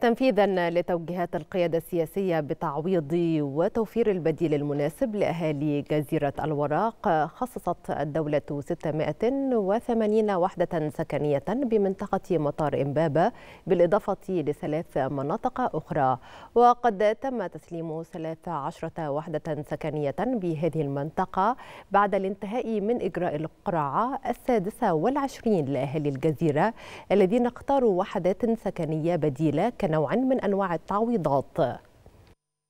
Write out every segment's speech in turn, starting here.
تنفيذا لتوجيهات القيادة السياسية بتعويض وتوفير البديل المناسب لأهالي جزيرة الوراق خصصت الدولة 680 وحدة سكنية بمنطقة مطار إمبابة بالإضافة لثلاث مناطق أخرى وقد تم تسليم 13 وحدة سكنية بهذه المنطقة بعد الانتهاء من إجراء القرعة السادسة والعشرين لأهالي الجزيرة الذين اختاروا وحدات سكنية بديلة نوعا من أنواع التعويضات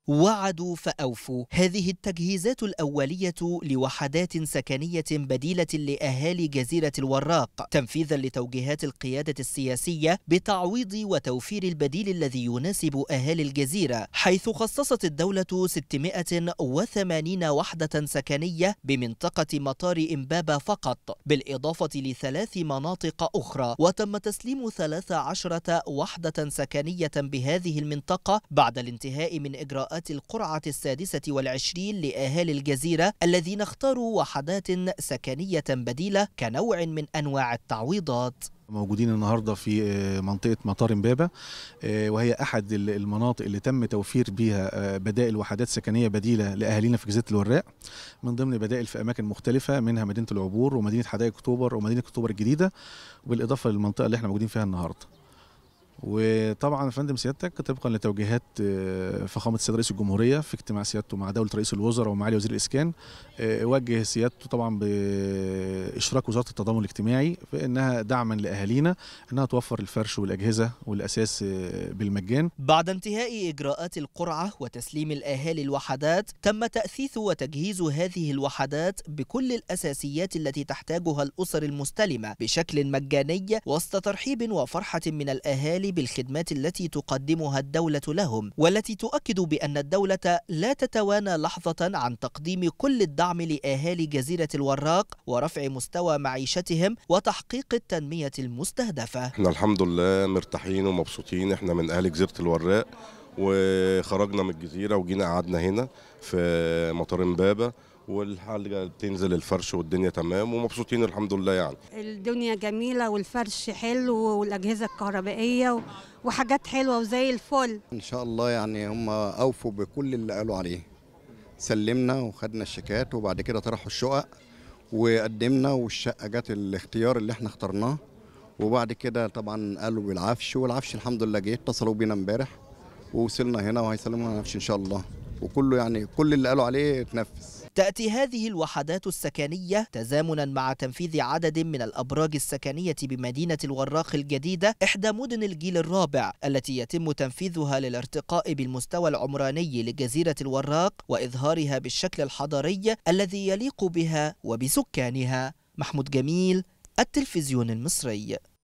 وعدوا فأوفوا هذه التجهيزات الأولية لوحدات سكنية بديلة لأهالي جزيرة الوراق تنفيذا لتوجيهات القيادة السياسية بتعويض وتوفير البديل الذي يناسب أهالي الجزيرة حيث خصصت الدولة 680 وحدة سكنية بمنطقة مطار إمبابة فقط بالإضافة لثلاث مناطق أخرى وتم تسليم 13 وحدة سكنية بهذه المنطقة بعد الانتهاء من إجراءات القرعة السادسة والعشرين لأهالي الجزيرة الذين اختاروا وحدات سكنية بديلة كنوع من أنواع التعويضات موجودين النهارده في آه، منطقه مطار امبابه آه، وهي احد المناطق اللي تم توفير بها آه، بدائل وحدات سكنيه بديله لاهالينا في جزيره الوراق من ضمن بدائل في اماكن مختلفه منها مدينه العبور ومدينه حدائق اكتوبر ومدينه اكتوبر الجديده بالاضافه للمنطقه اللي احنا موجودين فيها النهارده وطبعا يا فندم سيادتك طبقا لتوجيهات آه، فخامه السيد رئيس الجمهوريه في اجتماع سيادته مع دوله رئيس الوزراء ومعالي وزير الاسكان آه، وجه سيادته طبعا باشراك وزاره التضامن الاجتماعي بانها دعما لاهالينا انها توفر الفرش والاجهزه والاساس آه، بالمجان. بعد انتهاء اجراءات القرعه وتسليم الاهالي الوحدات تم تاثيث وتجهيز هذه الوحدات بكل الاساسيات التي تحتاجها الاسر المستلمه بشكل مجاني وسط ترحيب وفرحه من الاهالي بالخدمات التي تقدمها الدوله لهم والتي تؤكد بان الدوله لا تتوانى لحظه عن تقديم كل الدعم لاهالي جزيره الوراق ورفع مستوى معيشتهم وتحقيق التنميه المستهدفه. احنا الحمد لله مرتاحين ومبسوطين احنا من اهل جزيره الوراق وخرجنا من الجزيره وجينا قعدنا هنا في مطار امبابه والحال بتنزل الفرش والدنيا تمام ومبسوطين الحمد لله يعني الدنيا جميلة والفرش حلو والأجهزة الكهربائية وحاجات حلوة وزي الفل إن شاء الله يعني هم أوفوا بكل اللي قالوا عليه سلمنا وخدنا الشيكات وبعد كده طرحوا الشقق وقدمنا والشقة جت الاختيار اللي احنا اخترناه وبعد كده طبعا قالوا بالعفش والعفش الحمد لله جه اتصلوا بينا امبارح ووصلنا هنا وهيسلمونا العفش ان شاء الله وكله يعني كل اللي قالوا عليه اتنفذ تأتي هذه الوحدات السكنية تزامنا مع تنفيذ عدد من الأبراج السكنية بمدينة الوراق الجديدة إحدى مدن الجيل الرابع التي يتم تنفيذها للارتقاء بالمستوى العمراني لجزيرة الوراق وإظهارها بالشكل الحضاري الذي يليق بها وبسكانها محمود جميل التلفزيون المصري